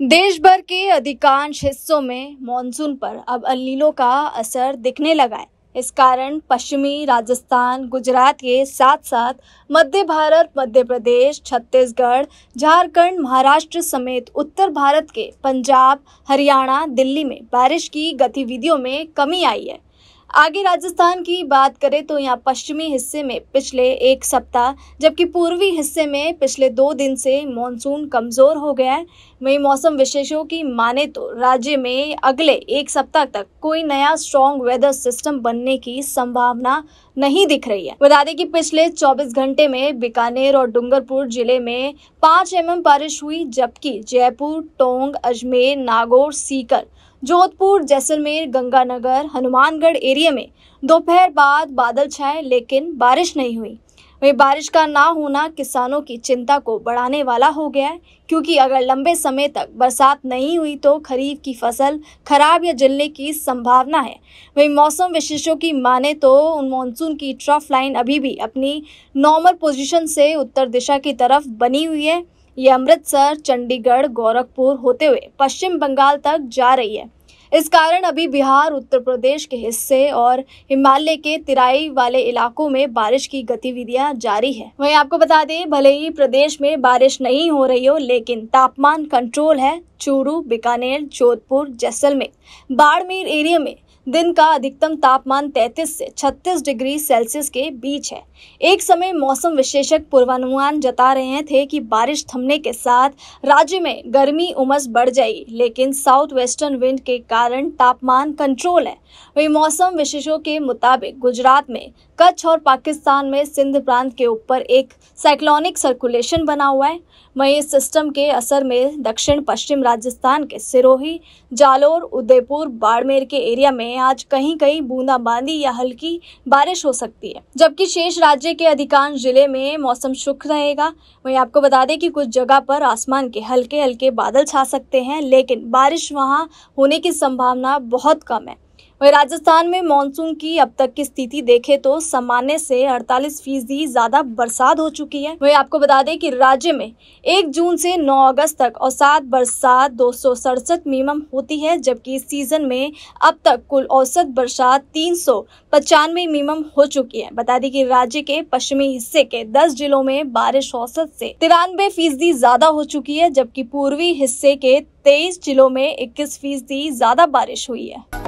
देश भर के अधिकांश हिस्सों में मानसून पर अब अलीलो का असर दिखने लगा है इस कारण पश्चिमी राजस्थान गुजरात के साथ साथ मध्य भारत मध्य प्रदेश छत्तीसगढ़ झारखंड महाराष्ट्र समेत उत्तर भारत के पंजाब हरियाणा दिल्ली में बारिश की गतिविधियों में कमी आई है आगे राजस्थान की बात करें तो यहाँ पश्चिमी हिस्से में पिछले एक सप्ताह जबकि पूर्वी हिस्से में पिछले दो दिन से मानसून कमज़ोर हो गया है वही मौसम विशेषों की माने तो राज्य में अगले एक सप्ताह तक कोई नया स्ट्रॉन्ग वेदर सिस्टम बनने की संभावना नहीं दिख रही है बता दें कि पिछले 24 घंटे में बीकानेर और डूंगरपुर जिले में पांच एम mm बारिश हुई जबकि जयपुर टोंग अजमेर नागौर सीकर जोधपुर जैसलमेर गंगानगर हनुमानगढ़ एरिया में दोपहर बाद बादल छाए लेकिन बारिश नहीं हुई वहीं बारिश का ना होना किसानों की चिंता को बढ़ाने वाला हो गया है क्योंकि अगर लंबे समय तक बरसात नहीं हुई तो खरीफ की फसल खराब या जलने की संभावना है वही मौसम विशेषों की माने तो उन मानसून की ट्रफ लाइन अभी भी अपनी नॉर्मल पोजीशन से उत्तर दिशा की तरफ बनी हुई है ये अमृतसर चंडीगढ़ गोरखपुर होते हुए पश्चिम बंगाल तक जा रही है इस कारण अभी बिहार उत्तर प्रदेश के हिस्से और हिमालय के तिराई वाले इलाकों में बारिश की गतिविधियां जारी है वहीं आपको बता दें भले ही प्रदेश में बारिश नहीं हो रही हो लेकिन तापमान कंट्रोल है चूरू बीकानेर जोधपुर जैसलमेर बाड़मेर एरिया में दिन का अधिकतम तापमान 33 से 36 डिग्री सेल्सियस के बीच है एक समय मौसम विशेषज्ञ पूर्वानुमान जता रहे थे कि बारिश थमने के साथ राज्य में गर्मी उमस बढ़ जाएगी लेकिन साउथ वेस्टर्न विंड के कारण तापमान कंट्रोल है वही मौसम विशेषों के मुताबिक गुजरात में कच्छ और पाकिस्तान में सिंध प्रांत के ऊपर एक साइक्लोनिक सर्कुलेशन बना हुआ है वहीं इस सिस्टम के असर में दक्षिण पश्चिम राजस्थान के सिरोही जालोर उदयपुर बाड़मेर के एरिया में में आज कहीं कहीं बूंदाबांदी या हल्की बारिश हो सकती है जबकि शेष राज्य के अधिकांश जिले में मौसम शुक्र रहेगा वहीं आपको बता दें कि कुछ जगह पर आसमान के हल्के हल्के बादल छा सकते हैं लेकिन बारिश वहाँ होने की संभावना बहुत कम है वहीं राजस्थान में मानसून की अब तक की स्थिति देखे तो सामान्य से अड़तालीस फीसदी ज्यादा बरसात हो चुकी है वहीं आपको बता दें की राज्य में एक जून से नौ अगस्त तक औसत बरसात दो मिनिमम होती है जबकि इस सीजन में अब तक कुल औसत बरसात तीन मिनिमम हो चुकी है बता दें कि राज्य के पश्चिमी हिस्से के 10 जिलों में बारिश औसत से तिरानवे फीसदी ज्यादा हो चुकी है जबकि पूर्वी हिस्से के तेईस जिलों में इक्कीस फीसदी ज्यादा बारिश हुई है